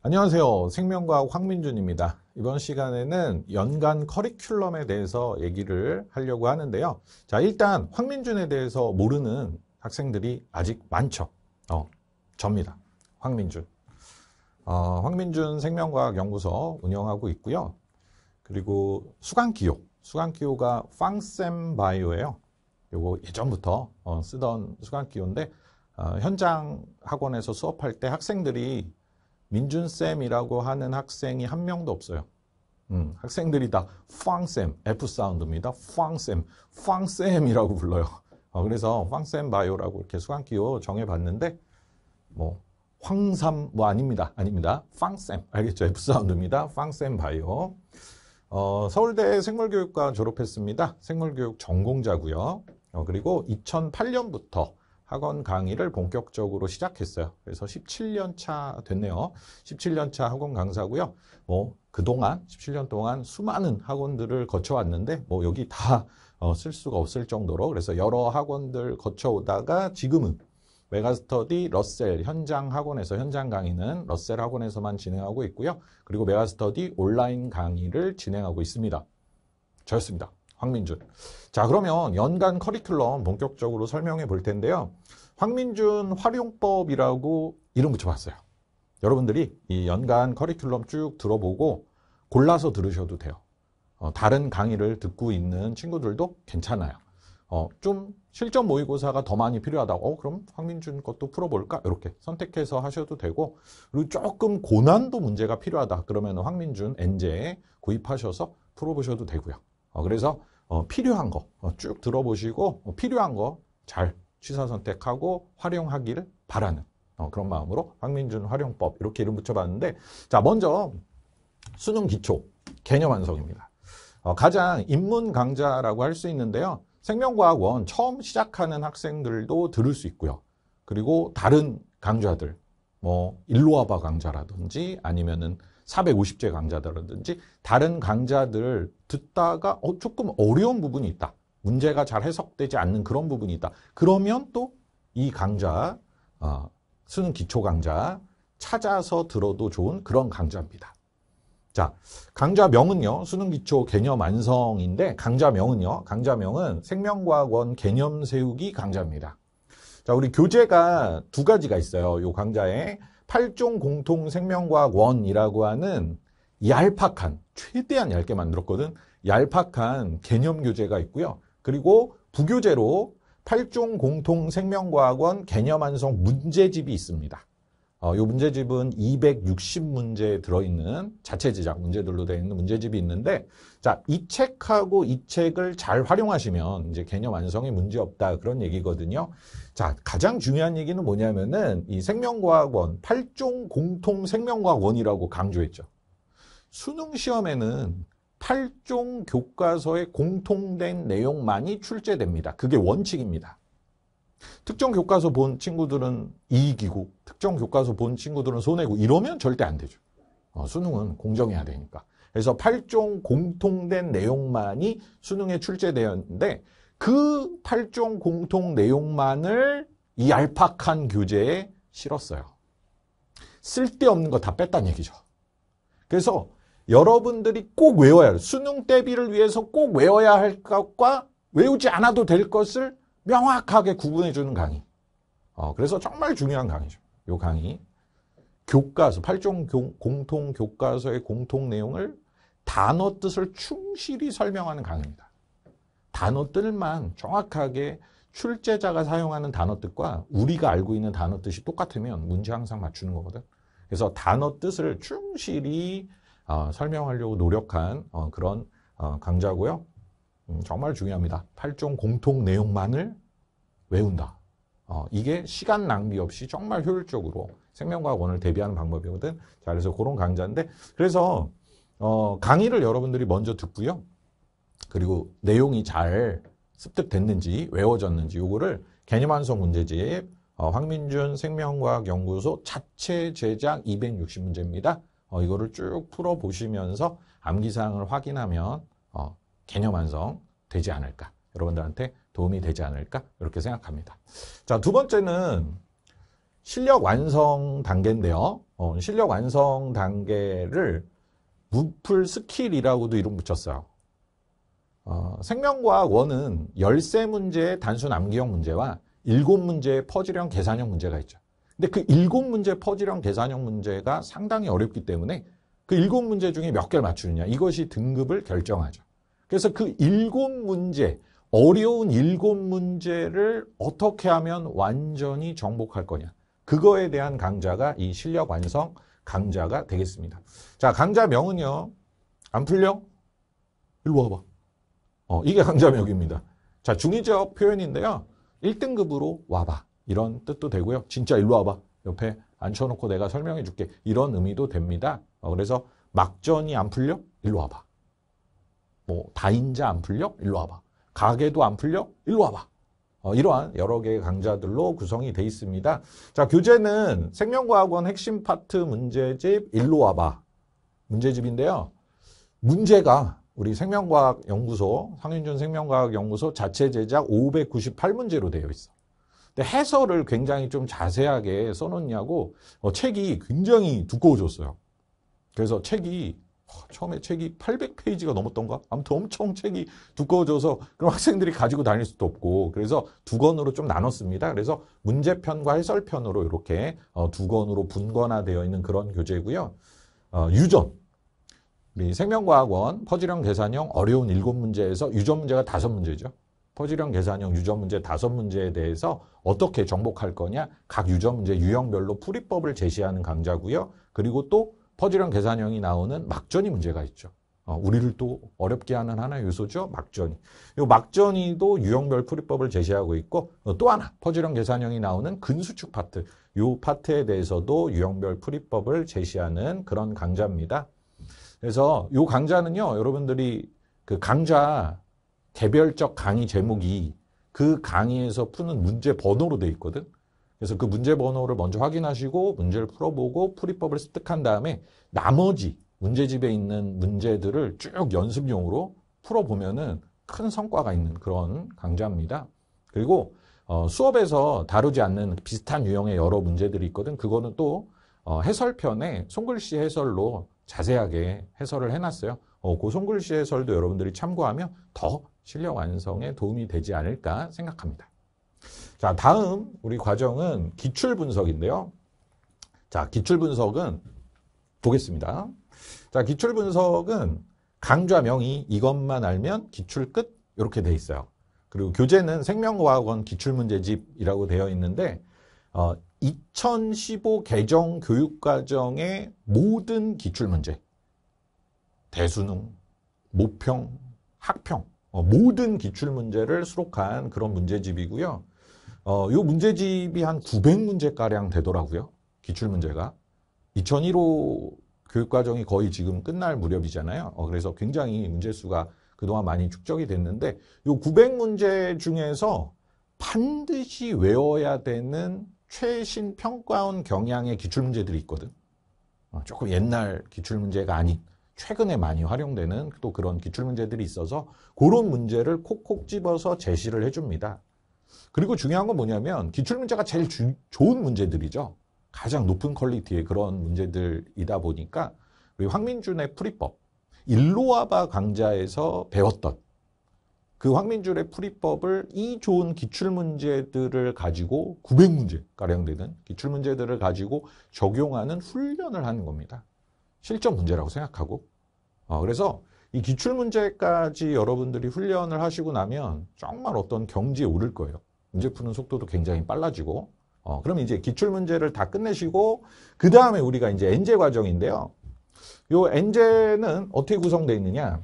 안녕하세요. 생명과학 황민준입니다. 이번 시간에는 연간 커리큘럼에 대해서 얘기를 하려고 하는데요. 자, 일단 황민준에 대해서 모르는 학생들이 아직 많죠. 어, 접니다. 황민준. 어, 황민준 생명과학연구소 운영하고 있고요. 그리고 수강기호. 수강기호가 팡쌤바이오예요 요거 예전부터 어, 쓰던 수강기호인데 어, 현장 학원에서 수업할 때 학생들이 민준쌤이라고 하는 학생이 한 명도 없어요. 음, 학생들이 다 팡쌤, F 사운드입니다. 팡쌤, 팡쌤이라고 불러요. 어, 그래서 팡쌤 바이오라고 이렇게 수강기호 정해봤는데 뭐 황삼 뭐 아닙니다. 아닙니다. 팡쌤 알겠죠? F 사운드입니다. 팡쌤 바이오. 어, 서울대 생물교육과 졸업했습니다. 생물교육 전공자고요. 어, 그리고 2008년부터 학원 강의를 본격적으로 시작했어요. 그래서 17년 차 됐네요. 17년 차 학원 강사고요. 뭐 그동안 17년 동안 수많은 학원들을 거쳐왔는데 뭐 여기 다쓸 어, 수가 없을 정도로 그래서 여러 학원들 거쳐오다가 지금은 메가스터디 러셀 현장 학원에서 현장 강의는 러셀 학원에서만 진행하고 있고요. 그리고 메가스터디 온라인 강의를 진행하고 있습니다. 저였습니다. 황민준. 자, 그러면 연간 커리큘럼 본격적으로 설명해 볼 텐데요. 황민준 활용법이라고 이름 붙여봤어요. 여러분들이 이 연간 커리큘럼 쭉 들어보고 골라서 들으셔도 돼요. 어, 다른 강의를 듣고 있는 친구들도 괜찮아요. 어, 좀 실전 모의고사가 더 많이 필요하다고 어, 그럼 황민준 것도 풀어볼까? 이렇게 선택해서 하셔도 되고 그리고 조금 고난도 문제가 필요하다 그러면 황민준 엔제 구입하셔서 풀어보셔도 되고요. 어, 그래서 어, 필요한 거쭉 어, 들어보시고 필요한 거 잘 취사 선택하고 활용하기를 바라는 그런 마음으로 황민준 활용법 이렇게 이름 붙여봤는데 자 먼저 수능 기초 개념 완성입니다. 가장 입문 강좌라고 할 수 있는데요. 생명과학원 처음 시작하는 학생들도 들을 수 있고요. 그리고 다른 강좌들 뭐 일로와봐 강좌라든지 아니면은 450제 강좌라든지 다른 강좌들 듣다가 어, 조금 어려운 부분이 있다. 문제가 잘 해석되지 않는 그런 부분이 있다. 그러면 또 이 강좌, 어, 수능 기초 강좌 찾아서 들어도 좋은 그런 강좌입니다. 자, 강좌명은요, 수능 기초 개념 완성인데, 강좌명은요, 강좌명은 생명과학원 개념 세우기 강좌입니다. 자, 우리 교재가 두 가지가 있어요. 요 강좌에. 8종 공통 생명과학 원이라고 하는 얄팍한, 최대한 얇게 만들었거든. 얄팍한 개념 교재가 있고요. 그리고 부교재로 8종 공통 생명과학원 개념 완성 문제집이 있습니다. 어, 요 문제집은 260문제에 들어있는 자체 제작 문제들로 되어 있는 문제집이 있는데 자, 이 책하고 이 책을 잘 활용하시면 이제 개념 완성이 문제 없다 그런 얘기거든요. 자, 가장 중요한 얘기는 뭐냐면은 이 생명과학원 8종 공통 생명과학원이라고 강조했죠. 수능 시험에는 8종 교과서의 공통된 내용만이 출제됩니다. 그게 원칙입니다. 특정 교과서 본 친구들은 이익이고 특정 교과서 본 친구들은 손해고 이러면 절대 안 되죠. 어, 수능은 공정해야 되니까. 그래서 8종 공통된 내용만이 수능에 출제되었는데 그 8종 공통 내용만을 이 알팍한 교재에 실었어요. 쓸데없는 거 다 뺐다는 얘기죠. 그래서 여러분들이 꼭 외워야 할 수능 대비를 위해서 꼭 외워야 할 것과 외우지 않아도 될 것을 명확하게 구분해주는 강의. 어, 그래서 정말 중요한 강의죠. 이 강의. 교과서, 8종 공통 교과서의 공통 내용을 단어 뜻을 충실히 설명하는 강의입니다. 단어 뜻만 정확하게 출제자가 사용하는 단어 뜻과 우리가 알고 있는 단어 뜻이 똑같으면 문제 항상 맞추는 거거든. 그래서 단어 뜻을 충실히 어, 설명하려고 노력한 어, 그런 어, 강좌고요. 음, 정말 중요합니다. 8종 공통 내용만을 외운다. 어, 이게 시간 낭비 없이 정말 효율적으로 생명과학원을 대비하는 방법이거든. 자, 그래서 그런 강좌인데, 그래서, 어, 강의를 여러분들이 먼저 듣고요. 그리고 내용이 잘 습득됐는지, 외워졌는지, 요거를 개념완성 문제집, 어, 황민준 생명과학연구소 자체 제작 260문제입니다. 어, 이거를 쭉 풀어보시면서 암기사항을 확인하면, 어, 개념 완성 되지 않을까. 여러분들한테 도움이 되지 않을까. 이렇게 생각합니다. 자, 두 번째는 실력 완성 단계인데요. 어, 실력 완성 단계를 무풀 스킬이라고도 이름 붙였어요. 어, 생명과학 1은 13문제의 단순 암기형 문제와 7문제의 퍼즐형 계산형 문제가 있죠. 근데 그 7문제 퍼즐형 계산형 문제가 상당히 어렵기 때문에 그 7문제 중에 몇 개를 맞추느냐 이것이 등급을 결정하죠. 그래서 그 일곱 문제, 어려운 일곱 문제를 어떻게 하면 완전히 정복할 거냐. 그거에 대한 강좌가 이 실력 완성 강좌가 되겠습니다. 자, 강좌명은요. 안 풀려? 일로 와봐. 어, 이게 강좌명입니다. 자, 중의적 표현인데요. 1등급으로 와봐. 이런 뜻도 되고요. 진짜 일로 와봐. 옆에 앉혀놓고 내가 설명해 줄게. 이런 의미도 됩니다. 어, 그래서 막전이 안 풀려? 일로 와봐. 뭐 다인자 안 풀려? 일로 와봐. 가게도안 풀려? 일로 와봐. 어, 이러한 여러 개의 강좌들로 구성이 되어 있습니다. 자, 교재는 생명과학원 핵심 파트 문제집 일로 와봐. 문제집인데요. 문제가 우리 생명과학연구소, 상윤준 생명과학연구소 자체 제작 598문제로 되어 있어. 근데 해설을 굉장히 좀 자세하게 써놓냐고 어, 책이 굉장히 두꺼워졌어요. 그래서 책이 처음에 책이 800페이지가 넘었던가? 아무튼 엄청 책이 두꺼워져서 그럼 학생들이 가지고 다닐 수도 없고 그래서 두 권으로 좀 나눴습니다. 그래서 문제편과 해설편으로 이렇게 어, 두 권으로 분권화되어 있는 그런 교재고요. 어, 유전. 우리 생명과학원 퍼즐형 계산형 어려운 일곱 문제에서 유전 문제가 다섯 문제죠. 퍼즐형 계산형 유전 문제 다섯 문제에 대해서 어떻게 정복할 거냐 각 유전 문제 유형별로 풀이법을 제시하는 강좌고요. 그리고 또 퍼즐형 계산형이 나오는 막전이 문제가 있죠. 어, 우리를 또 어렵게 하는 하나의 요소죠. 막전이. 이 막전이도 유형별 풀이법을 제시하고 있고 어, 또 하나 퍼즐형 계산형이 나오는 근수축 파트. 이 파트에 대해서도 유형별 풀이법을 제시하는 그런 강좌입니다. 그래서 이 강좌는요. 여러분들이 그 강좌 개별적 강의 제목이 그 강의에서 푸는 문제 번호로 돼 있거든. 그래서 그 문제 번호를 먼저 확인하시고 문제를 풀어보고 풀이법을 습득한 다음에 나머지 문제집에 있는 문제들을 쭉 연습용으로 풀어보면은 큰 성과가 있는 그런 강좌입니다. 그리고 어, 수업에서 다루지 않는 비슷한 유형의 여러 문제들이 있거든. 그거는 또 어, 해설편에 손글씨 해설로 자세하게 해설을 해놨어요. 어, 그 손글씨 해설도 여러분들이 참고하면 더 실력 완성에 도움이 되지 않을까 생각합니다. 자, 다음 우리 과정은 기출 분석인데요. 자, 기출 분석은 보겠습니다. 자, 기출 분석은 강좌 명이 이것만 알면 기출 끝 이렇게 돼 있어요. 그리고 교재는 생명과학원 기출문제집이라고 되어 있는데 어, 2015 개정 교육과정의 모든 기출문제 대수능, 모평, 학평 어, 모든 기출문제를 수록한 그런 문제집이고요. 어, 요 문제집이 한 900문제가량 되더라고요. 기출문제가. 2001호 교육과정이 거의 지금 끝날 무렵이잖아요. 어, 그래서 굉장히 문제수가 그동안 많이 축적이 됐는데 요 900문제 중에서 반드시 외워야 되는 최신 평가원 경향의 기출문제들이 있거든. 어, 조금 옛날 기출문제가 아닌 최근에 많이 활용되는 또 그런 기출문제들이 있어서 그런 문제를 콕콕 집어서 제시를 해줍니다. 그리고 중요한 건 뭐냐면 기출문제가 제일 주, 좋은 문제들이죠. 가장 높은 퀄리티의 그런 문제들이다 보니까 우리 황민준의 풀이법, 일로아바 강좌에서 배웠던 그 황민준의 풀이법을 이 좋은 기출문제들을 가지고 900문제가량 되는 기출문제들을 가지고 적용하는 훈련을 하는 겁니다. 실전 문제라고 생각하고. 어, 그래서 이 기출 문제까지 여러분들이 훈련을 하시고 나면 정말 어떤 경지에 오를 거예요. 문제 푸는 속도도 굉장히 빨라지고. 어, 그럼 이제 기출 문제를 다 끝내시고 그 다음에 우리가 이제 엔제 과정인데요. 요 엔제는 어떻게 구성되어 있느냐?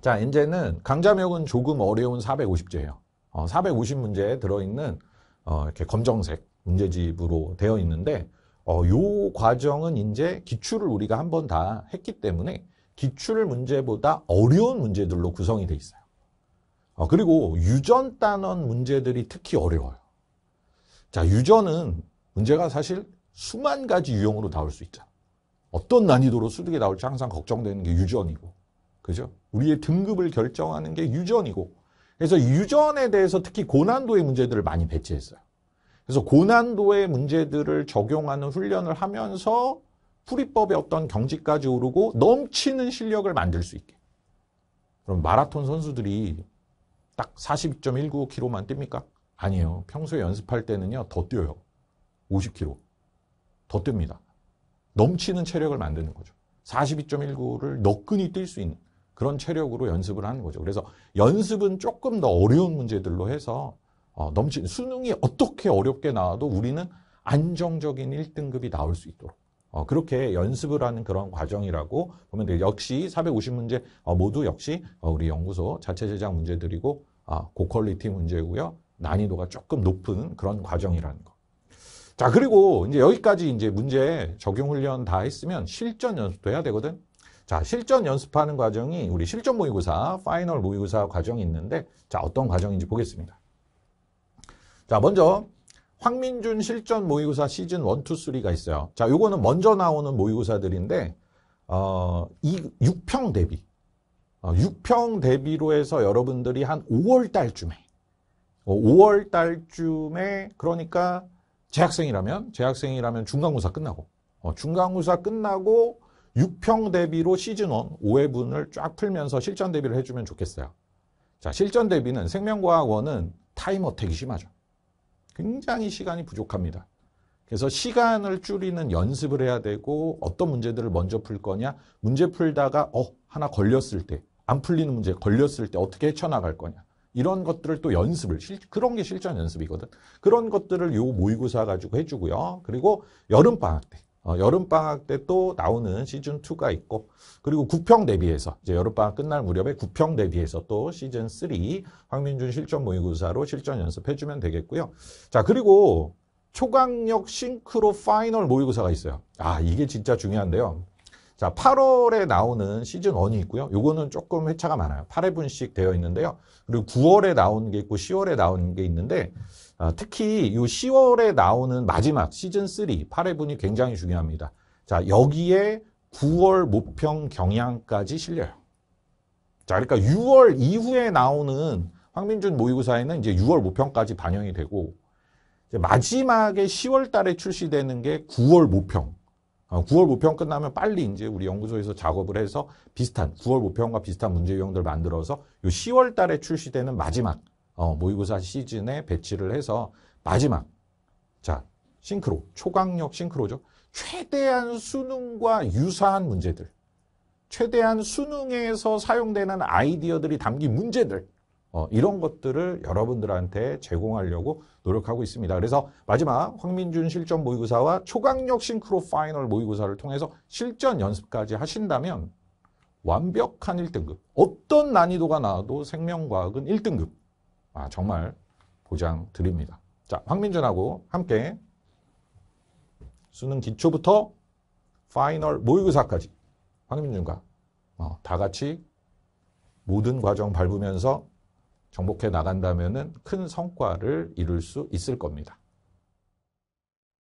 자, 엔제는 강좌명은 조금 어려운 450제예요. 어, 450문제에 들어있는 어, 이렇게 검정색 문제집으로 되어 있는데 어, 요 과정은 이제 기출을 우리가 한 번 다 했기 때문에 기출 문제보다 어려운 문제들로 구성이 돼 있어요. 어, 그리고 유전 단원 문제들이 특히 어려워요. 자, 유전은 문제가 사실 수만 가지 유형으로 나올 수있죠 어떤 난이도로 수득이 나올지 항상 걱정되는 게 유전이고. 그죠? 우리의 등급을 결정하는 게 유전이고. 그래서 유전에 대해서 특히 고난도의 문제들을 많이 배치했어요. 그래서 고난도의 문제들을 적용하는 훈련을 하면서 풀이법의 어떤 경지까지 오르고 넘치는 실력을 만들 수 있게. 그럼 마라톤 선수들이 딱 42.195km만 뜁니까? 아니에요. 평소에 연습할 때는요, 더 뛰어요. 50km. 더 뜹니다. 넘치는 체력을 만드는 거죠. 42.19를 너끈히 뛸 수 있는 그런 체력으로 연습을 하는 거죠. 그래서 연습은 조금 더 어려운 문제들로 해서 어, 넘치는 수능이 어떻게 어렵게 나와도 우리는 안정적인 1등급이 나올 수 있도록. 어, 그렇게 연습을 하는 그런 과정이라고 보면 돼요. 역시 450문제 어, 모두 역시 어, 우리 연구소 자체 제작 문제들이고 아, 고퀄리티 문제고요. 난이도가 조금 높은 그런 과정이라는 거. 자, 그리고 이제 여기까지 이제 문제 적용 훈련 다 했으면 실전 연습도 해야 되거든. 자, 실전 연습하는 과정이 우리 실전 모의고사, 파이널 모의고사 과정이 있는데 자, 어떤 과정인지 보겠습니다. 자, 먼저 황민준 실전 모의고사 시즌 1, 2, 3가 있어요. 자, 요거는 먼저 나오는 모의고사들인데, 어, 이 6평 대비. 어, 6평 대비로 해서 여러분들이 한 5월 달쯤에, 5월 어, 달쯤에, 그러니까 재학생이라면, 재학생이라면 중간고사 끝나고, 어, 중간고사 끝나고 6평 대비로 시즌 1, 5회분을 쫙 풀면서 실전 대비를 해주면 좋겠어요. 자, 실전 대비는 생명과학원은 타임 어택이 심하죠. 굉장히 시간이 부족합니다. 그래서 시간을 줄이는 연습을 해야 되고 어떤 문제들을 먼저 풀 거냐 문제 풀다가 어 하나 걸렸을 때 안 풀리는 문제 걸렸을 때 어떻게 헤쳐나갈 거냐 이런 것들을 또 연습을 실, 그런 게 실전 연습이거든 그런 것들을 요 모의고사 가지고 해주고요 그리고 여름방학 때 어, 여름방학 때 또 나오는 시즌2가 있고 그리고 9평 대비해서 이제 여름방학 끝날 무렵에 9평 대비해서 또 시즌3 황민준 실전 모의고사로 실전 연습해주면 되겠고요. 자 그리고 초강력 싱크로 파이널 모의고사가 있어요. 아 이게 진짜 중요한데요. 자, 8월에 나오는 시즌 1이 있고요. 요거는 조금 회차가 많아요. 8회분씩 되어 있는데요. 그리고 9월에 나오는 게 있고 10월에 나오는 게 있는데 어, 특히 이 10월에 나오는 마지막 시즌 3 8회분이 굉장히 중요합니다. 자, 여기에 9월 모평 경향까지 실려요. 자, 그러니까 6월 이후에 나오는 황민준 모의고사에는 이제 6월 모평까지 반영이 되고 마지막에 10월 달에 출시되는 게 9월 모평 9월 어, 모평 끝나면 빨리 이제 우리 연구소에서 작업을 해서 비슷한 9월 모평과 비슷한 문제 유형들 만들어서 요 10월 달에 출시되는 마지막 어, 모의고사 시즌에 배치를 해서 마지막 자 싱크로 초강력 싱크로죠 최대한 수능과 유사한 문제들 최대한 수능에서 사용되는 아이디어들이 담긴 문제들 어, 이런 것들을 여러분들한테 제공하려고 노력하고 있습니다. 그래서 마지막 황민준 실전 모의고사와 초강력 싱크로 파이널 모의고사를 통해서 실전 연습까지 하신다면 완벽한 1등급. 어떤 난이도가 나와도 생명과학은 1등급. 아, 정말 보장 드립니다. 자, 황민준하고 함께 수능 기초부터 파이널 모의고사까지 황민준과 어, 다 같이 모든 과정 밟으면서 정복해 나간다면큰 성과를 이룰 수 있을 겁니다.